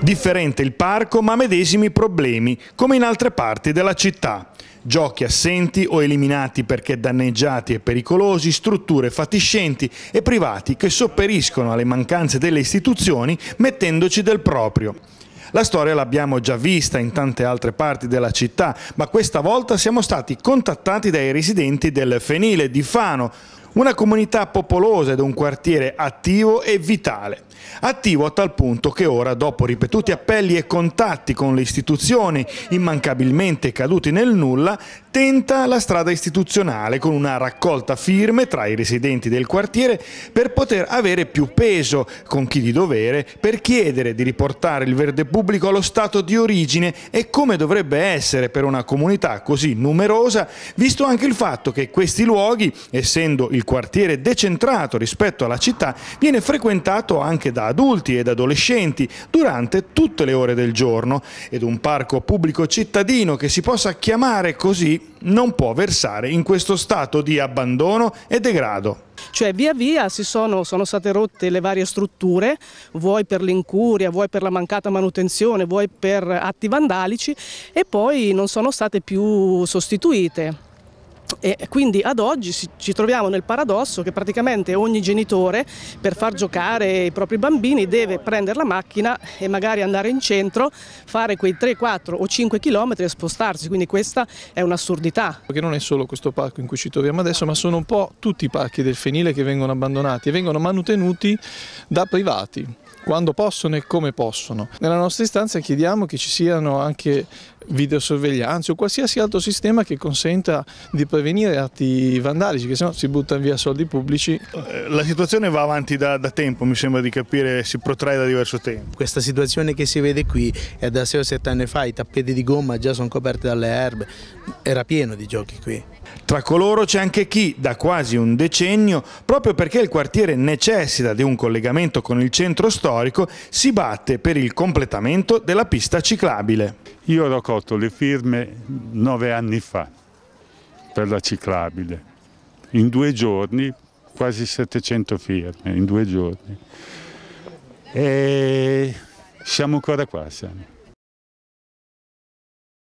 Differente il parco ma medesimi problemi, come in altre parti della città. Giochi assenti o eliminati perché danneggiati e pericolosi, strutture fatiscenti e privati che sopperiscono alle mancanze delle istituzioni mettendoci del proprio. La storia l'abbiamo già vista in tante altre parti della città, ma questa volta siamo stati contattati dai residenti del Fenile di Fano, una comunità popolosa ed un quartiere attivo e vitale. Attivo a tal punto che ora, dopo ripetuti appelli e contatti con le istituzioni, immancabilmente caduti nel nulla, tenta la strada istituzionale con una raccolta firme tra i residenti del quartiere per poter avere più peso con chi di dovere per chiedere di riportare il verde pubblico allo stato di origine e come dovrebbe essere per una comunità così numerosa, visto anche il fatto che questi luoghi, essendo il quartiere decentrato rispetto alla città, viene frequentato anche da adulti ed adolescenti durante tutte le ore del giorno ed un parco pubblico cittadino che si possa chiamare così non può versare in questo stato di abbandono e degrado. Cioè via via sono, sono, state rotte le varie strutture, vuoi per l'incuria, vuoi per la mancata manutenzione, vuoi per atti vandalici e poi non sono state più sostituite. E quindi ad oggi ci troviamo nel paradosso che praticamente ogni genitore per far giocare i propri bambini deve prendere la macchina e magari andare in centro, fare quei 3, 4 o 5 chilometri e spostarsi, quindi questa è un'assurdità. Perché non è solo questo parco in cui ci troviamo adesso, ma sono un po' tutti i parchi del Fenile che vengono abbandonati e vengono manutenuti da privati quando possono e come possono. Nella nostra istanza chiediamo che ci siano anche videosorveglianze o qualsiasi altro sistema che consenta di prevenire atti vandalici, che sennò si buttano via soldi pubblici. Eh, la situazione va avanti da, da, tempo, mi sembra di capire, si protrae da diverso tempo. Questa situazione che si vede qui è da 6 o 7 anni fa, i tappeti di gomma già sono coperti dalle erbe, era pieno di giochi qui. Tra coloro c'è anche chi, da quasi un decennio, proprio perché il quartiere necessita di un collegamento con il centro storico, storico, si batte per il completamento della pista ciclabile. Io ho raccolto le firme nove anni fa per la ciclabile, in due giorni quasi 700 firme, in due giorni. E siamo ancora qua. Siamo.